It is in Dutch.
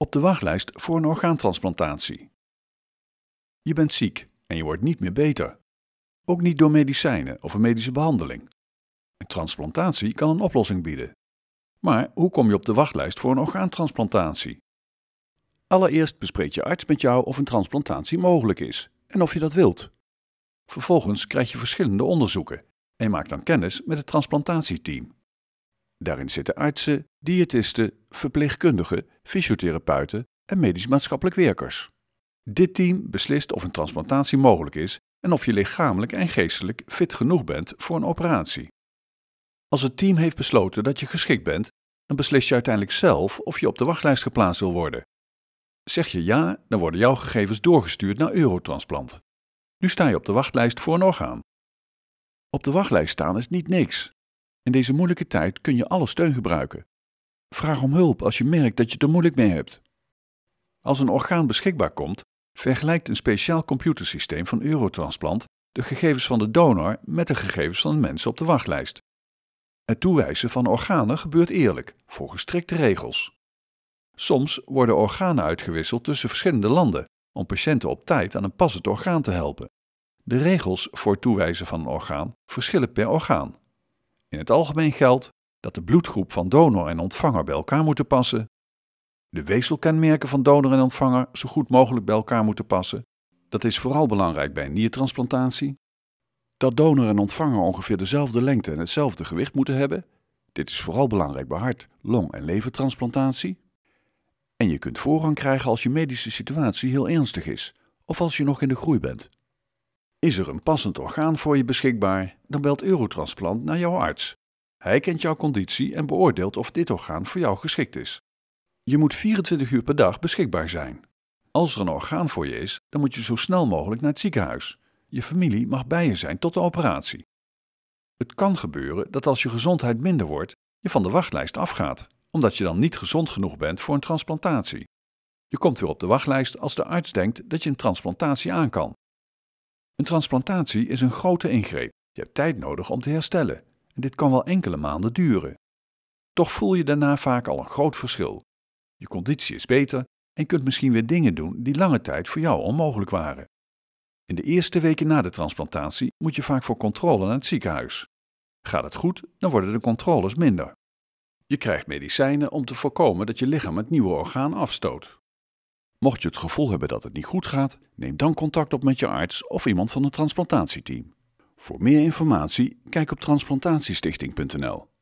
op de wachtlijst voor een orgaantransplantatie. Je bent ziek en je wordt niet meer beter. Ook niet door medicijnen of een medische behandeling. Een transplantatie kan een oplossing bieden. Maar hoe kom je op de wachtlijst voor een orgaantransplantatie? Allereerst bespreekt je arts met jou of een transplantatie mogelijk is en of je dat wilt. Vervolgens krijg je verschillende onderzoeken en maak dan kennis met het transplantatieteam. Daarin zitten artsen, diëtisten, verpleegkundigen, fysiotherapeuten en medisch-maatschappelijk werkers. Dit team beslist of een transplantatie mogelijk is en of je lichamelijk en geestelijk fit genoeg bent voor een operatie. Als het team heeft besloten dat je geschikt bent, dan beslis je uiteindelijk zelf of je op de wachtlijst geplaatst wil worden. Zeg je ja, dan worden jouw gegevens doorgestuurd naar Eurotransplant. Nu sta je op de wachtlijst voor een orgaan. Op de wachtlijst staan is niet niks. In deze moeilijke tijd kun je alle steun gebruiken. Vraag om hulp als je merkt dat je het er moeilijk mee hebt. Als een orgaan beschikbaar komt, vergelijkt een speciaal computersysteem van Eurotransplant de gegevens van de donor met de gegevens van de mensen op de wachtlijst. Het toewijzen van organen gebeurt eerlijk, volgens strikte regels. Soms worden organen uitgewisseld tussen verschillende landen om patiënten op tijd aan een passend orgaan te helpen. De regels voor toewijzen van een orgaan verschillen per orgaan. In het algemeen geldt dat de bloedgroep van donor en ontvanger bij elkaar moeten passen, de weefselkenmerken van donor en ontvanger zo goed mogelijk bij elkaar moeten passen. Dat is vooral belangrijk bij niertransplantatie. Dat donor en ontvanger ongeveer dezelfde lengte en hetzelfde gewicht moeten hebben. Dit is vooral belangrijk bij hart, long en levertransplantatie. En je kunt voorrang krijgen als je medische situatie heel ernstig is of als je nog in de groei bent. Is er een passend orgaan voor je beschikbaar, dan belt Eurotransplant naar jouw arts. Hij kent jouw conditie en beoordeelt of dit orgaan voor jou geschikt is. Je moet 24 uur per dag beschikbaar zijn. Als er een orgaan voor je is, dan moet je zo snel mogelijk naar het ziekenhuis. Je familie mag bij je zijn tot de operatie. Het kan gebeuren dat als je gezondheid minder wordt, je van de wachtlijst afgaat, omdat je dan niet gezond genoeg bent voor een transplantatie. Je komt weer op de wachtlijst als de arts denkt dat je een transplantatie aan kan. Een transplantatie is een grote ingreep. Je hebt tijd nodig om te herstellen en dit kan wel enkele maanden duren. Toch voel je daarna vaak al een groot verschil. Je conditie is beter en kunt misschien weer dingen doen die lange tijd voor jou onmogelijk waren. In de eerste weken na de transplantatie moet je vaak voor controle naar het ziekenhuis. Gaat het goed, dan worden de controles minder. Je krijgt medicijnen om te voorkomen dat je lichaam het nieuwe orgaan afstoot. Mocht je het gevoel hebben dat het niet goed gaat, neem dan contact op met je arts of iemand van het transplantatieteam. Voor meer informatie, kijk op transplantatiestichting.nl.